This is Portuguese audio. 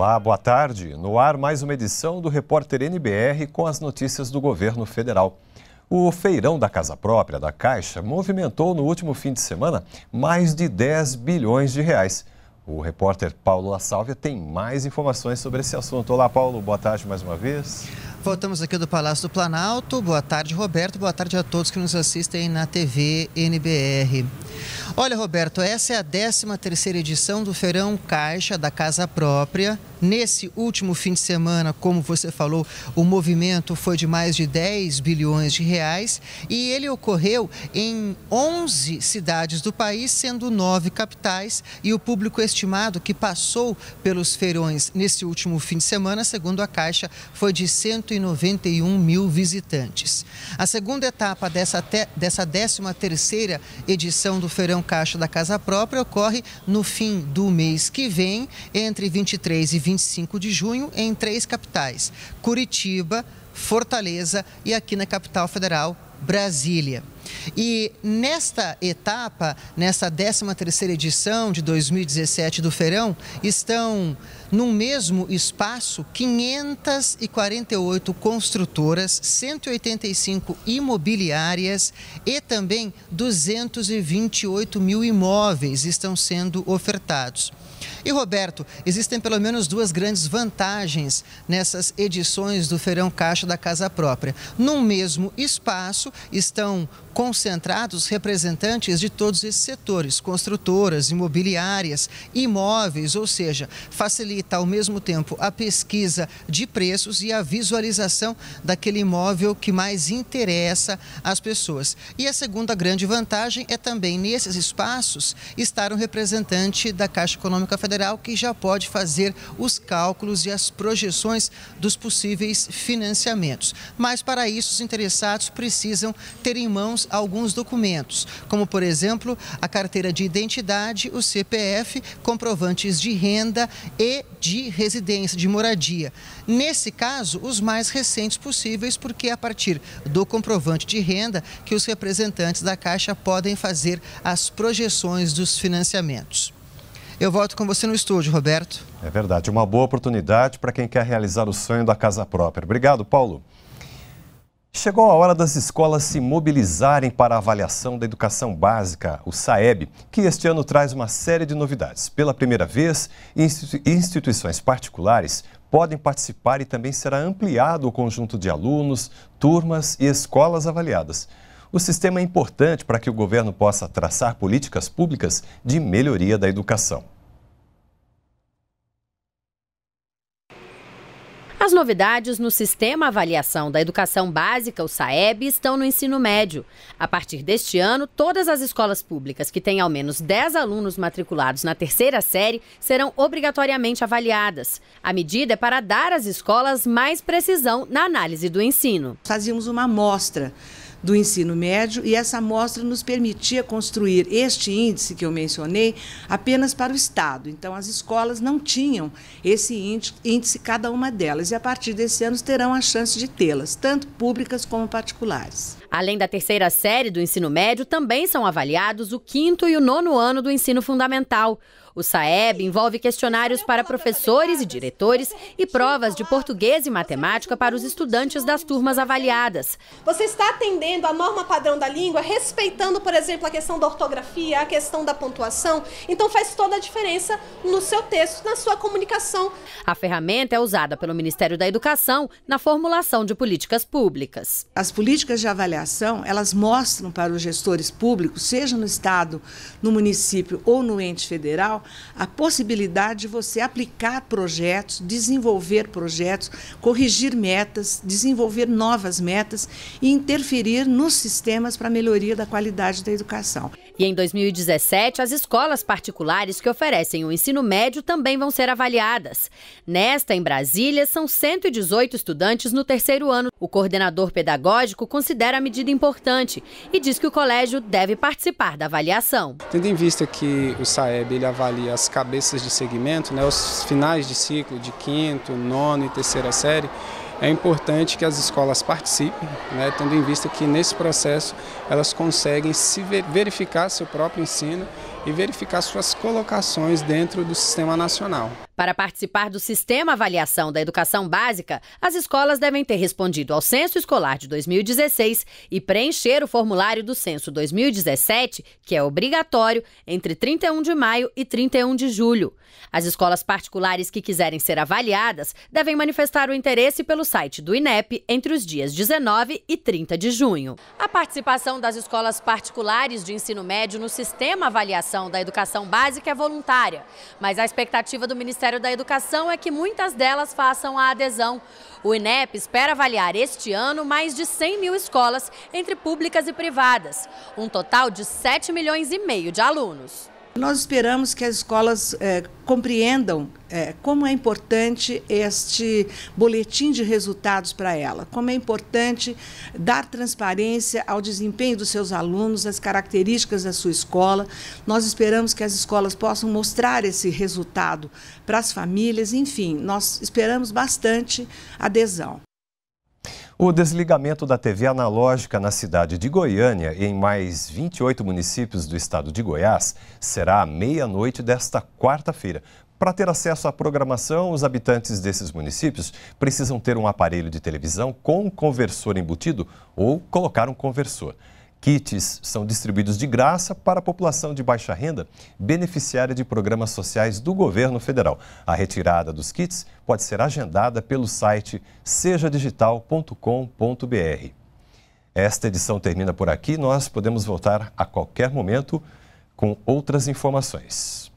Olá, boa tarde. No ar, mais uma edição do Repórter NBR com as notícias do governo federal. O feirão da casa própria da Caixa movimentou no último fim de semana mais de 10 bilhões de reais. O repórter Paulo La Sálvia tem mais informações sobre esse assunto. Olá, Paulo, boa tarde mais uma vez. Voltamos aqui do Palácio do Planalto. Boa tarde, Roberto. Boa tarde a todos que nos assistem na TV NBR. Olha, Roberto, essa é a 13ª edição do Feirão Caixa da Casa Própria, Nesse último fim de semana, como você falou, o movimento foi de mais de 10 bilhões de reais e ele ocorreu em 11 cidades do país, sendo nove capitais, e o público estimado que passou pelos feirões nesse último fim de semana, segundo a Caixa, foi de 191 mil visitantes. A segunda etapa dessa, dessa 13 edição do Feirão Caixa da Casa Própria ocorre no fim do mês que vem, entre 23 e 20 25 de junho em três capitais: Curitiba, Fortaleza e aqui na capital federal, Brasília. E nesta etapa, nesta 13ª edição de 2017 do Feirão, estão no mesmo espaço 548 construtoras, 185 imobiliárias e também 228 mil imóveis estão sendo ofertados. E Roberto, existem pelo menos duas grandes vantagens nessas edições do Feirão Caixa da Casa Própria. Num mesmo espaço estão concentrados representantes de todos esses setores, construtoras, imobiliárias, imóveis, ou seja, facilita ao mesmo tempo a pesquisa de preços e a visualização daquele imóvel que mais interessa às pessoas. E a segunda grande vantagem é também nesses espaços estar um representante da Caixa Econômica Federal que já pode fazer os cálculos e as projeções dos possíveis financiamentos. Mas para isso os interessados precisam ter em mãos alguns, alguns documentos, como por exemplo a carteira de identidade, o CPF, comprovantes de renda e de residência, de moradia. Nesse caso, os mais recentes possíveis, porque é a partir do comprovante de renda que os representantes da Caixa podem fazer as projeções dos financiamentos. Eu volto com você no estúdio, Roberto. É verdade, uma boa oportunidade para quem quer realizar o sonho da casa própria. Obrigado, Paulo. Chegou a hora das escolas se mobilizarem para a avaliação da educação básica, o SAEB, que este ano traz uma série de novidades. Pela primeira vez, instituições particulares podem participar e também será ampliado o conjunto de alunos, turmas e escolas avaliadas. O sistema é importante para que o governo possa traçar políticas públicas de melhoria da educação. As novidades no Sistema Avaliação da Educação Básica, o SAEB, estão no ensino médio. A partir deste ano, todas as escolas públicas que têm ao menos 10 alunos matriculados na terceira série serão obrigatoriamente avaliadas. A medida é para dar às escolas mais precisão na análise do ensino. Fazíamos uma amostra do ensino médio e essa amostra nos permitia construir este índice que eu mencionei apenas para o Estado. Então, as escolas não tinham esse índice, cada uma delas, e a partir desse ano terão a chance de tê-las, tanto públicas como particulares. Além da terceira série do ensino médio, também são avaliados o quinto e o nono ano do ensino fundamental. O SAEB envolve questionários para professores e diretores e provas de português e matemática para os estudantes das turmas avaliadas. Você está atendendo a norma padrão da língua, respeitando, por exemplo, a questão da ortografia, a questão da pontuação? Então faz toda a diferença no seu texto, na sua comunicação. A ferramenta é usada pelo Ministério da Educação na formulação de políticas públicas. As políticas de avaliação, elas mostram para os gestores públicos, seja no estado, no município ou no ente federal, a possibilidade de você aplicar projetos, desenvolver projetos, corrigir metas, desenvolver novas metas e interferir nos sistemas para melhoria da qualidade da educação. E em 2017, as escolas particulares que oferecem o ensino médio também vão ser avaliadas. Nesta, em Brasília, são 118 estudantes no terceiro ano. O coordenador pedagógico considera a medida importante e diz que o colégio deve participar da avaliação. Tendo em vista que o SAEB ele avalia ali as cabeças de segmento, né, os finais de ciclo de quinto, nono e terceira série, é importante que as escolas participem, né, tendo em vista que nesse processo elas conseguem se verificar seu próprio ensino e verificar suas colocações dentro do sistema nacional. Para participar do Sistema Avaliação da Educação Básica, as escolas devem ter respondido ao Censo Escolar de 2016 e preencher o formulário do Censo 2017, que é obrigatório, entre 31 de maio e 31 de julho. As escolas particulares que quiserem ser avaliadas devem manifestar o interesse pelo site do INEP entre os dias 19 e 30 de junho. A participação das escolas particulares de ensino médio no Sistema Avaliação da educação básica é voluntária, mas a expectativa do Ministério da Educação é que muitas delas façam a adesão. O INEP espera avaliar este ano mais de 100 mil escolas, entre públicas e privadas, um total de 7 milhões e meio de alunos. Nós esperamos que as escolas é, compreendam é, como é importante este boletim de resultados para ela, como é importante dar transparência ao desempenho dos seus alunos, às características da sua escola. Nós esperamos que as escolas possam mostrar esse resultado para as famílias, enfim, nós esperamos bastante adesão. O desligamento da TV analógica na cidade de Goiânia e em mais 28 municípios do estado de Goiás será à meia-noite desta quarta-feira. Para ter acesso à programação, os habitantes desses municípios precisam ter um aparelho de televisão com um conversor embutido ou colocar um conversor. Kits são distribuídos de graça para a população de baixa renda beneficiária de programas sociais do governo federal. A retirada dos kits pode ser agendada pelo site sejadigital.com.br. Esta edição termina por aqui. Nós podemos voltar a qualquer momento com outras informações.